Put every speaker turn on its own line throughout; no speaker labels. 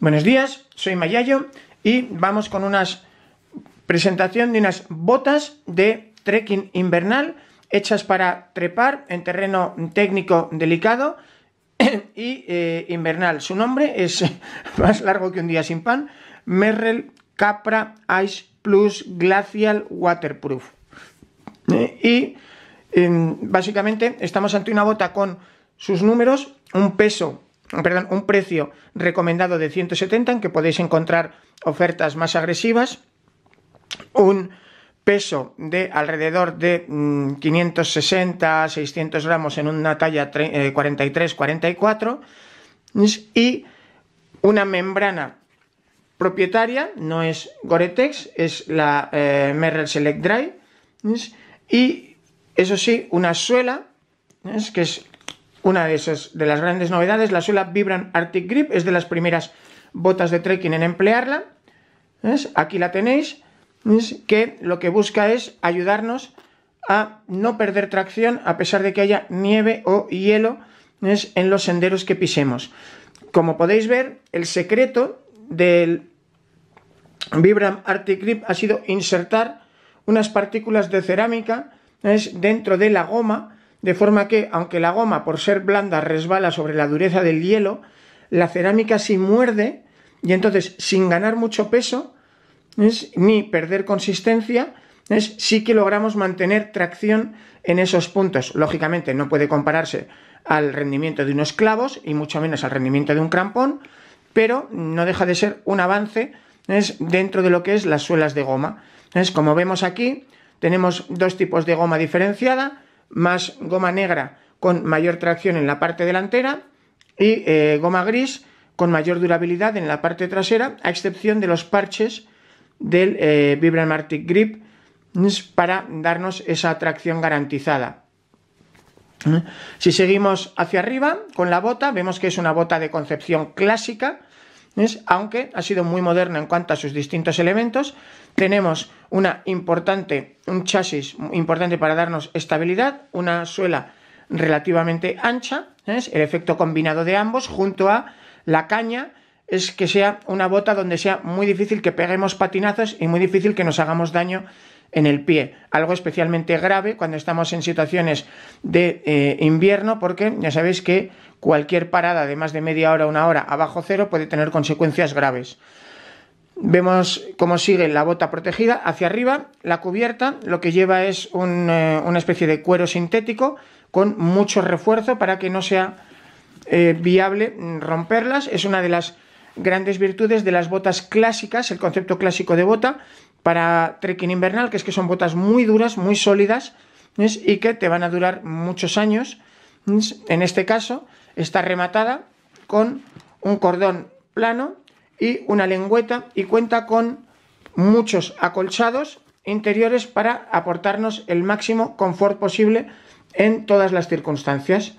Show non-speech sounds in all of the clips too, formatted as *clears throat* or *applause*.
Buenos días, soy Mayayo y vamos con una presentación de unas botas de trekking invernal hechas para trepar en terreno técnico delicado *clears throat* y eh, invernal. Su nombre es *laughs* más largo que un día sin pan, Merrell Capra Ice Plus Glacial Waterproof. Eh, y em, básicamente estamos ante una bota con sus números, un peso perdón, un precio recomendado de 170 en que podéis encontrar ofertas más agresivas, un peso de alrededor de 560, mm, 600 gramos en una talla 43, 44 eh, y una membrana propietaria, no es Goretex, es la eh, Merrell Select Dry y eso sí, una suela que es una de, esas, de las grandes novedades, la suela Vibram Arctic Grip, es de las primeras botas de trekking en emplearla. Aquí la tenéis, que lo que busca es ayudarnos a no perder tracción a pesar de que haya nieve o hielo en los senderos que pisemos. Como podéis ver, el secreto del Vibram Arctic Grip ha sido insertar unas partículas de cerámica dentro de la goma de forma que, aunque la goma por ser blanda resbala sobre la dureza del hielo, la cerámica sí muerde y entonces sin ganar mucho peso ni perder consistencia, es sí que logramos mantener tracción en esos puntos. Lógicamente no puede compararse al rendimiento de unos clavos y mucho menos al rendimiento de un crampón, pero no deja de ser un avance dentro de lo que es las suelas de goma. Como vemos aquí, tenemos dos tipos de goma diferenciada, más goma negra con mayor tracción en la parte delantera y eh, goma gris con mayor durabilidad en la parte trasera, a excepción de los parches del eh, Vibram Grip para darnos esa tracción garantizada. ¿Eh? Si seguimos hacia arriba con la bota, vemos que es una bota de concepción clásica, aunque ha sido muy moderna en cuanto a sus distintos elementos. Tenemos una importante, un chasis importante para darnos estabilidad, una suela relativamente ancha, Es el efecto combinado de ambos junto a la caña es que sea una bota donde sea muy difícil que peguemos patinazos y muy difícil que nos hagamos daño en el pie. Algo especialmente grave cuando estamos en situaciones de eh, invierno porque ya sabéis que cualquier parada de más de media hora, una hora abajo cero puede tener consecuencias graves. Vemos cómo sigue la bota protegida hacia arriba. La cubierta lo que lleva es eh, una especie de cuero sintético con mucho refuerzo para que no sea eh, viable romperlas. Es una de las grandes virtudes de las botas clásicas, el concepto clásico de bota, para trekking invernal, que es que son botas muy duras, muy sólidas y que te van a durar muchos años. En este caso está rematada con un cordón plano y una lengüeta y cuenta con muchos acolchados interiores para aportarnos el máximo confort posible en todas las circunstancias.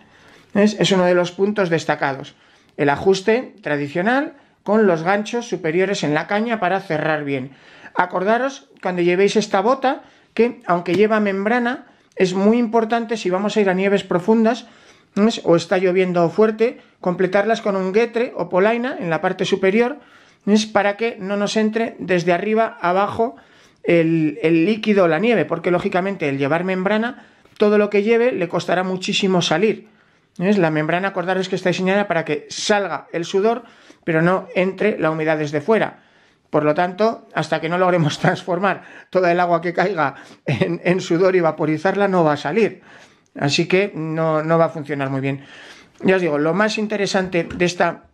Es uno de los puntos destacados. El ajuste tradicional con los ganchos superiores en la caña para cerrar bien. Acordaros, cuando llevéis esta bota, que aunque lleva membrana, es muy importante si vamos a ir a nieves profundas o está lloviendo fuerte, completarlas con un guetre o polaina en la parte superior, es para que no nos entre desde arriba abajo el, líquido o la nieve, porque lógicamente el llevar membrana, todo lo que lleve le costará muchísimo salir. es La membrana, acordaros que está diseñada para que salga el sudor, pero no entre la humedad desde fuera. Por lo tanto, hasta que no logremos *laughs* transformar toda el agua que caiga en, sudor y vaporizarla, no va a salir. Así que no, va a funcionar muy bien. Ya os digo, lo más interesante de esta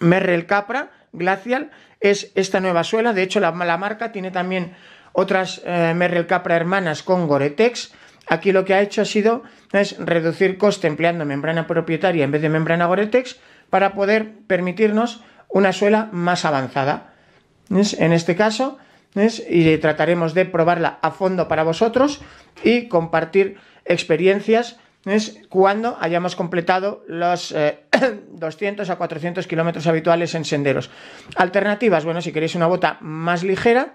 Merrell Capra Glacial es esta nueva suela. De hecho, la, marca tiene también otras eh, Merrell Capra hermanas con Goretex. Aquí lo que ha hecho ha sido es reducir coste empleando membrana propietaria en vez de membrana Goretex para poder permitirnos una suela más avanzada. En este caso, y trataremos de probarla a fondo para vosotros y compartir experiencias cuando hayamos completado los 200 eh, *clears throat* a 400 kilómetros habituales en senderos. Alternativas, bueno, si queréis una bota más ligera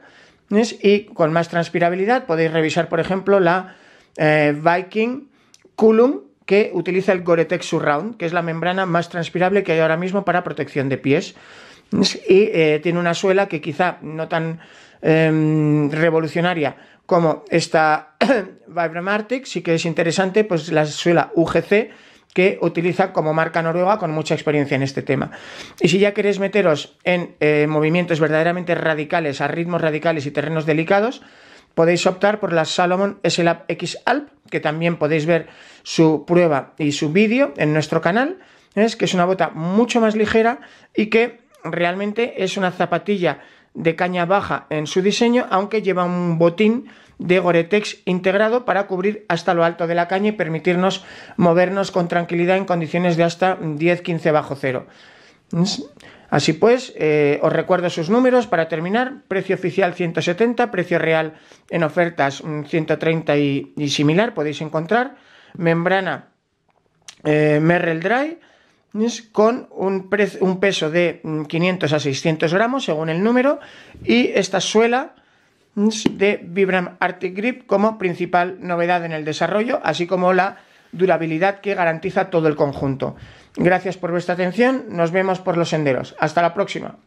y con más transpirabilidad, podéis revisar, por ejemplo, la eh, Viking Coulomb que utiliza el Gore-Tex Surround, que es la membrana más transpirable que hay ahora mismo para protección de pies y eh, tiene una suela que quizá no tan em, revolucionaria como esta *clears throat* Vibramartic, sí que es interesante, pues la suela UGC que utiliza como marca noruega con mucha experiencia en este tema. Y si ya queréis meteros en eh, movimientos verdaderamente radicales, a ritmos radicales y terrenos delicados, podéis optar por la Salomon S-Lab X Alp, que también podéis ver su prueba y su vídeo en nuestro canal, es que es una bota mucho más ligera y que realmente es una zapatilla de caña baja en su diseño, aunque lleva un botín de Gore-Tex integrado para cubrir hasta lo alto de la caña y permitirnos movernos con tranquilidad en condiciones de hasta 10-15 bajo cero. ¿Mm? Así pues, eh, os recuerdo sus números para terminar. Precio oficial 170, precio real en ofertas 130 mm, y, similar, podéis encontrar. Membrana eh, Merrell Dry con un, un peso de 500 mm, a 600 gramos según el número y esta suela de Vibram Arctic Grip como principal novedad en el desarrollo, así como la durabilidad que garantiza todo el conjunto. Gracias por vuestra atención, nos vemos por los senderos. Hasta la próxima.